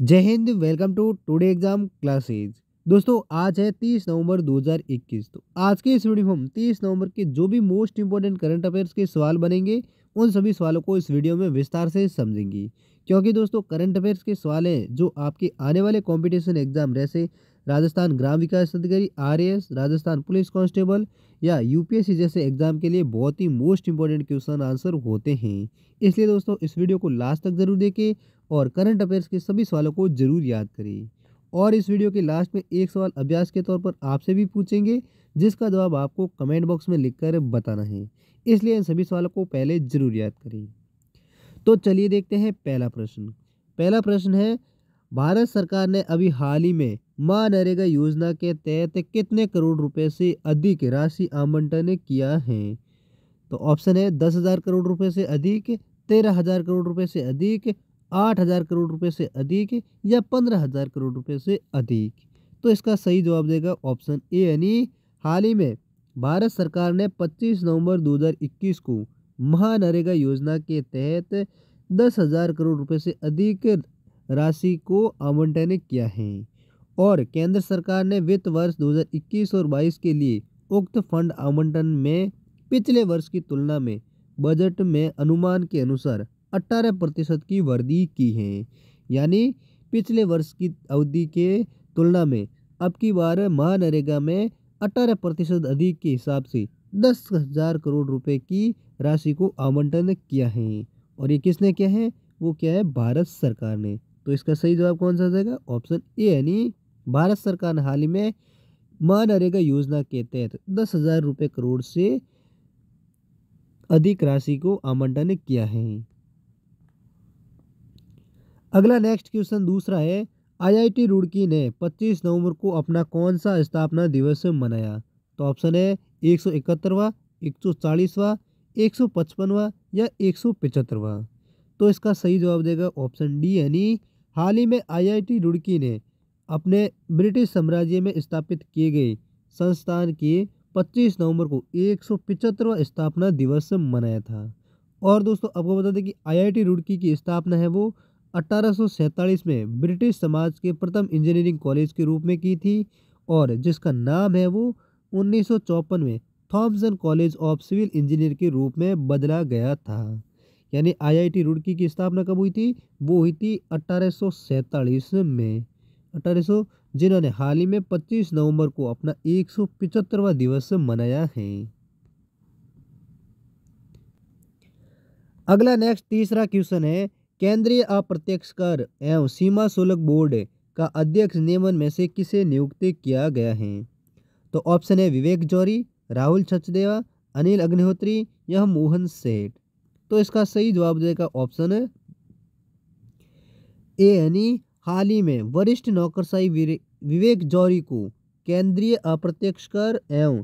जय Hind welcome to today exam classes दोस्तों आज है 30 नवंबर 2021 तो आज के इस वीडियो में हम 30 नवंबर के जो भी मोस्ट इंपॉर्टेंट करंट अफेयर्स के सवाल बनेंगे उन सभी सवालों को इस वीडियो में विस्तार से समझेंगे क्योंकि दोस्तों करंट अफेयर्स के सवाल हैं जो आपके आने वाले कॉम्पिटिशन एग्जाम जैसे राजस्थान ग्राम विकास अधिकारी आर राजस्थान पुलिस कांस्टेबल या यूपीएससी जैसे एग्जाम के लिए बहुत ही मोस्ट इंपॉर्टेंट क्वेश्चन आंसर होते हैं इसलिए दोस्तों इस वीडियो को लास्ट तक जरूर देखें और करंट अफेयर्स के सभी सवालों को जरूर याद करें और इस वीडियो के लास्ट में एक सवाल अभ्यास के तौर पर आपसे भी पूछेंगे जिसका जवाब आपको कमेंट बॉक्स में लिख बताना है इसलिए इन सभी सवालों को पहले जरूर याद करें तो चलिए देखते हैं पहला प्रश्न पहला प्रश्न है भारत सरकार ने अभी हाल ही में मां नरेगा योजना के तहत कितने करोड़ रुपए से अधिक राशि आवंटन किया है तो ऑप्शन है दस हज़ार करोड़ रुपए से अधिक तेरह हज़ार करोड़ रुपए से अधिक आठ हज़ार करोड़ रुपए से अधिक या पंद्रह हज़ार करोड़ रुपए से अधिक तो इसका सही जवाब देगा ऑप्शन ए यानी हाल ही में भारत सरकार ने 25 नवंबर 2021 को महानरेगा योजना के तहत दस हज़ार करोड़ रुपए से अधिक राशि को आवंटन किया है और केंद्र सरकार ने वित्त वर्ष 2021 और 22 के लिए उक्त फंड आवंटन में पिछले वर्ष की तुलना में बजट में अनुमान के अनुसार 18 प्रतिशत की वृद्धि की है यानी पिछले वर्ष की अवधि के तुलना में अब की बार महानरेगा में 18 प्रतिशत अधिक के हिसाब से दस हजार करोड़ रुपए की राशि को आवंटन किया है और ये किसने किया है वो क्या है भारत सरकार ने तो इसका सही जवाब कौन सा हो जाएगा ऑप्शन ए यानी भारत सरकार ने हाल ही में मनरेगा योजना के तहत दस हजार रुपये करोड़ से अधिक राशि को आमंटन किया है अगला नेक्स्ट क्वेश्चन दूसरा है आईआईटी रुड़की ने 25 नवंबर को अपना कौन सा स्थापना दिवस मनाया तो ऑप्शन है एक सौ इकहत्तरवा एक सौ चालीसवा एक सौ पचपनवा या एक सौ पचहत्तरवा तो इसका सही जवाब देगा ऑप्शन डी यानी हाल ही में आईआईटी रुड़की ने अपने ब्रिटिश साम्राज्य में स्थापित किए गए संस्थान के 25 नवंबर को एक स्थापना दिवस मनाया था और दोस्तों आपको बता दें कि आईआईटी रुड़की की स्थापना है वो अठारह में ब्रिटिश समाज के प्रथम इंजीनियरिंग कॉलेज के रूप में की थी और जिसका नाम है वो उन्नीस में Thomson College of Civil Engineer के रूप में बदला गया था यानी आईआईटी रुड़की की स्थापना कब हुई थी वो हुई थी अट्ठारह में अठारह जिन्होंने हाल ही में 25 नवंबर को अपना एक दिवस मनाया है अगला नेक्स्ट तीसरा क्वेश्चन है केंद्रीय अप्रत्यक्ष कर एवं सीमा शुल्क बोर्ड का अध्यक्ष नियमन में से किसे नियुक्त किया गया है तो ऑप्शन है विवेक जौहरी राहुल छचदेवा अनिल अग्निहोत्री या मोहन सेठ तो इसका सही जवाब देगा ऑप्शन ए यानी हाल ही में वरिष्ठ नौकरशाही विवेक जौहरी को केंद्रीय अप्रत्यक्ष कर एवं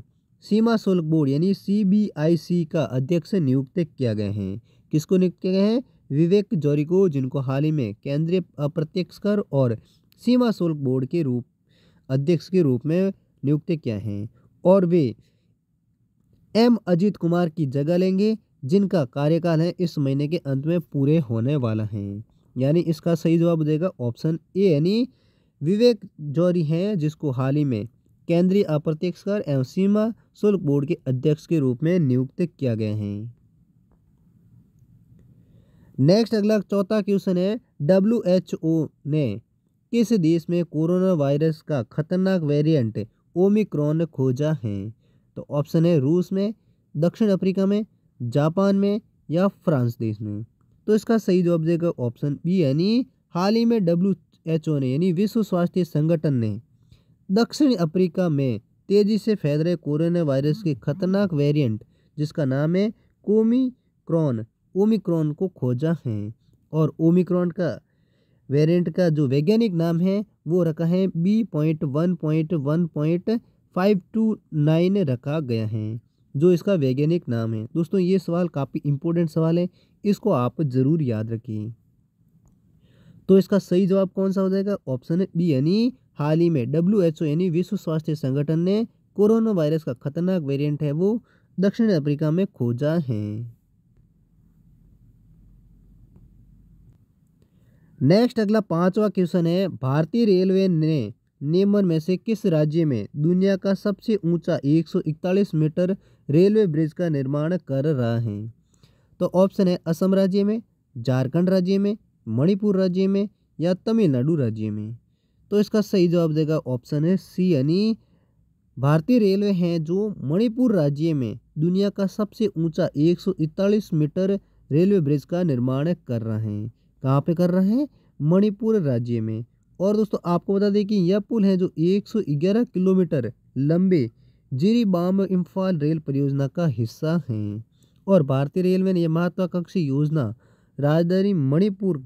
सीमा शुल्क बोर्ड यानी सीबीआईसी का अध्यक्ष नियुक्त किया गया है किसको नियुक्त किया गया है विवेक जौहरी को जिनको हाल ही में केंद्रीय अप्रत्यक्ष कर और सीमा शुल्क बोर्ड के रूप अध्यक्ष के रूप में नियुक्त किया है और वे एम अजीत कुमार की जगह लेंगे जिनका कार्यकाल है इस महीने के अंत में पूरे होने वाला है यानी इसका सही जवाब हो जाएगा ऑप्शन ए यानी विवेक जौहरी हैं जिसको हाल ही में केंद्रीय अप्रत्यक्ष कर एवं सीमा शुल्क बोर्ड के अध्यक्ष के रूप में नियुक्त किया गया है नेक्स्ट अगला चौथा क्वेश्चन है डब्ल्यू एच ओ ने किस देश में कोरोना वायरस का खतरनाक वेरिएंट ओमिक्रॉन खोजा है तो ऑप्शन है रूस में दक्षिण अफ्रीका में जापान में या फ्रांस देश में तो इसका सही जवाब देगा ऑप्शन बी यानी हाल ही में डब्ल्यू एच ओ ने यानी विश्व स्वास्थ्य संगठन ने दक्षिण अफ्रीका में तेज़ी से फैल रहे कोरोना वायरस के खतरनाक वेरिएंट जिसका नाम है कोमिक्रॉन ओमिक्रॉन को खोजा है और ओमिक्रॉन का वेरिएंट का जो वैज्ञानिक नाम है वो रखा है B point one point one point five two nine रखा गया है जो इसका वैज्ञानिक नाम है दोस्तों ये सवाल काफ़ी इम्पोर्टेंट सवाल है इसको आप ज़रूर याद रखिए तो इसका सही जवाब कौन सा हो जाएगा ऑप्शन बी यानी हाल ही में डब्ल्यू एच ओ यानी विश्व स्वास्थ्य संगठन ने कोरोना वायरस का खतरनाक वेरिएंट है वो दक्षिण अफ्रीका में खोजा है नेक्स्ट अगला पांचवा क्वेश्चन है भारतीय रेलवे ने नेमर में से किस राज्य में दुनिया का सबसे ऊंचा 141 मीटर रेलवे ब्रिज का निर्माण कर रहा है तो ऑप्शन है असम राज्य में झारखंड राज्य में मणिपुर राज्य में या तमिलनाडु राज्य में तो इसका सही जवाब देगा ऑप्शन है सी यानी भारतीय रेलवे हैं जो मणिपुर राज्य में दुनिया का सबसे ऊंचा 141 मीटर रेलवे ब्रिज का निर्माण कर रहे हैं कहाँ पे कर रहे हैं मणिपुर राज्य में और दोस्तों आपको बता दें कि यह पुल है जो 111 किलोमीटर लंबे जिरीबाम इम्फाल रेल परियोजना का हिस्सा हैं और भारतीय रेलवे ने यह महत्वाकांक्षी योजना राजधानी मणिपुर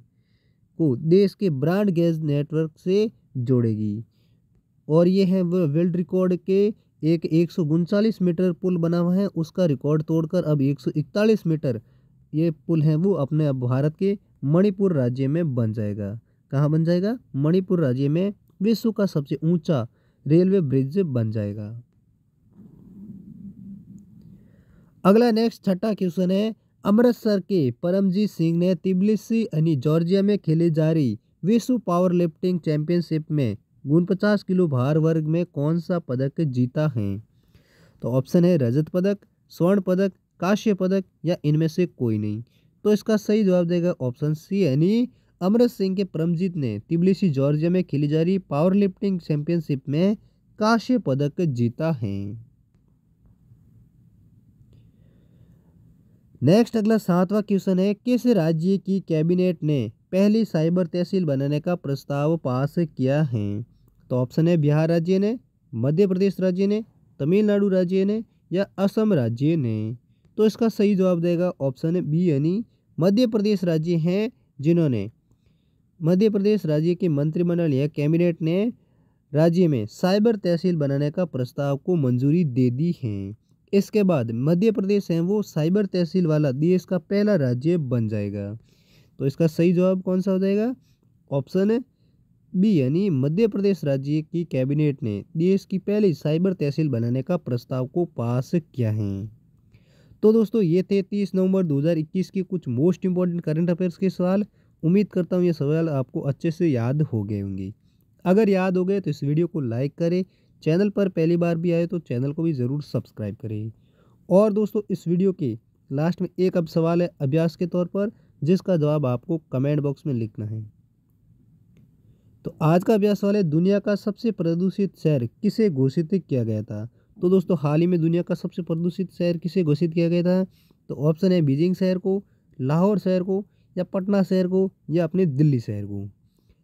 को देश के ब्रांड गैस नेटवर्क से जोड़ेगी और ये है वर्ल्ड रिकॉर्ड के एक एक मीटर पुल बना हुआ है उसका रिकॉर्ड तोड़कर अब 141 मीटर ये पुल है वो अपने अब भारत के मणिपुर राज्य में बन जाएगा कहाँ बन जाएगा मणिपुर राज्य में विश्व का सबसे ऊंचा रेलवे ब्रिज बन जाएगा अगला नेक्स्ट छठा क्वेश्चन है अमृतसर के परमजीत सिंह ने तिबलिसी यानी जॉर्जिया में खेली जा रही विश्व पावर लिफ्टिंग चैंपियनशिप में गुण पचास किलो भार वर्ग में कौन सा पदक जीता है तो ऑप्शन है रजत पदक स्वर्ण पदक काश्य पदक या इनमें से कोई नहीं तो इसका सही जवाब देगा ऑप्शन सी यानी अमृत सिंह के परमजीत ने तिबलिसी जॉर्जिया में खेली जा रही पावर लिफ्टिंग चैंपियनशिप में काश्य पदक जीता है नेक्स्ट अगला सातवां क्वेश्चन है किस राज्य की कैबिनेट ने पहली साइबर तहसील बनाने का प्रस्ताव पास किया है तो ऑप्शन है बिहार राज्य ने मध्य प्रदेश राज्य ने तमिलनाडु राज्य ने या असम राज्य ने तो इसका सही जवाब देगा ऑप्शन बी यानी मध्य प्रदेश राज्य हैं जिन्होंने मध्य प्रदेश राज्य के मंत्रिमंडल या कैबिनेट ने राज्य में साइबर तहसील बनाने का प्रस्ताव को मंजूरी दे दी है इसके बाद मध्य प्रदेश है वो साइबर तहसील वाला देश का पहला राज्य बन जाएगा तो इसका सही जवाब कौन सा हो जाएगा ऑप्शन बी यानी मध्य प्रदेश राज्य की कैबिनेट ने देश की पहली साइबर तहसील बनाने का प्रस्ताव को पास किया है तो दोस्तों ये थे 30 नवंबर 2021 के कुछ मोस्ट इंपॉर्टेंट करंट अफेयर्स के सवाल उम्मीद करता हूँ ये सवाल आपको अच्छे से याद हो गए होंगे अगर याद हो गए तो इस वीडियो को लाइक करें चैनल पर पहली बार भी आए तो चैनल को भी ज़रूर सब्सक्राइब करें और दोस्तों इस वीडियो के लास्ट में एक अब सवाल है अभ्यास के तौर पर जिसका जवाब आपको कमेंट बॉक्स में लिखना है तो आज का अभ्यास सवाल है दुनिया का सबसे प्रदूषित शहर किसे घोषित किया गया था तो दोस्तों हाल ही में दुनिया का सबसे प्रदूषित शहर किसे घोषित किया गया था तो ऑप्शन है बीजिंग शहर को लाहौर शहर को या पटना शहर को या अपने दिल्ली शहर को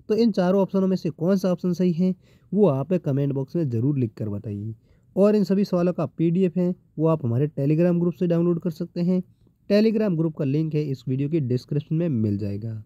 तो इन चारों ऑप्शनों में से कौन सा ऑप्शन सही है वो आप कमेंट बॉक्स में ज़रूर लिख कर बताइए और इन सभी सवालों का पी है वो आप हमारे टेलीग्राम ग्रुप से डाउनलोड कर सकते हैं टेलीग्राम ग्रुप का लिंक है इस वीडियो की डिस्क्रिप्शन में मिल जाएगा